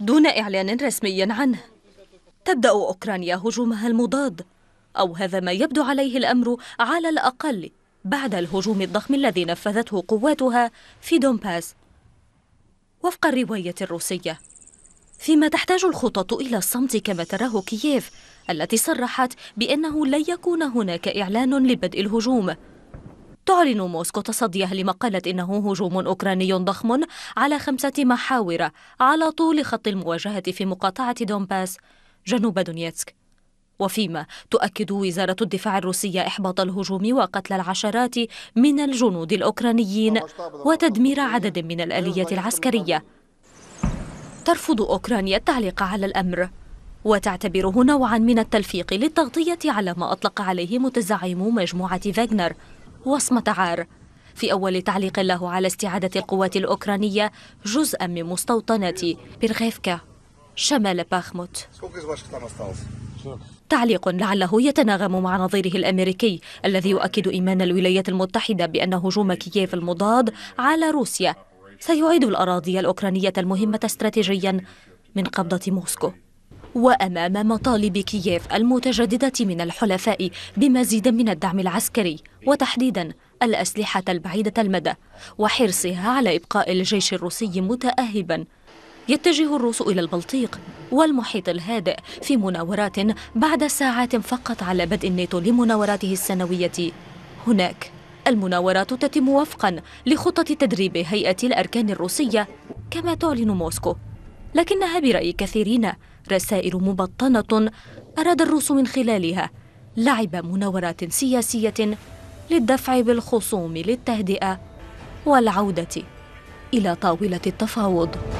دون إعلان رسمي عنه تبدأ أوكرانيا هجومها المضاد أو هذا ما يبدو عليه الأمر على الأقل بعد الهجوم الضخم الذي نفذته قواتها في دومباس وفق الرواية الروسية فيما تحتاج الخطط إلى الصمت كما تراه كييف التي صرحت بأنه لن يكون هناك إعلان لبدء الهجوم تعلن موسكو تصديها لما قالت إنه هجوم أوكراني ضخم على خمسة محاور على طول خط المواجهة في مقاطعة دونباس جنوب دونيتسك وفيما تؤكد وزارة الدفاع الروسية إحباط الهجوم وقتل العشرات من الجنود الأوكرانيين وتدمير عدد من الآليات العسكرية ترفض أوكرانيا التعليق على الأمر وتعتبره نوعا من التلفيق للتغطية على ما أطلق عليه متزعم مجموعة فاغنر وصمة عار في أول تعليق له على استعادة القوات الأوكرانية جزءا من مستوطنة بيرغيفكا شمال باخموت تعليق لعله يتناغم مع نظيره الأمريكي الذي يؤكد إيمان الولايات المتحدة بأن هجوم كييف المضاد على روسيا سيعيد الأراضي الأوكرانية المهمة استراتيجيا من قبضة موسكو وأمام مطالب كييف المتجددة من الحلفاء بمزيد من الدعم العسكري وتحديدا الأسلحة البعيدة المدى وحرصها على إبقاء الجيش الروسي متأهبا يتجه الروس إلى البلطيق والمحيط الهادئ في مناورات بعد ساعات فقط على بدء الناتو لمناوراته السنوية هناك المناورات تتم وفقا لخطة تدريب هيئة الأركان الروسية كما تعلن موسكو لكنها برأي كثيرين رسائل مبطنة أراد الروس من خلالها لعب مناورات سياسية للدفع بالخصوم للتهدئة والعودة إلى طاولة التفاوض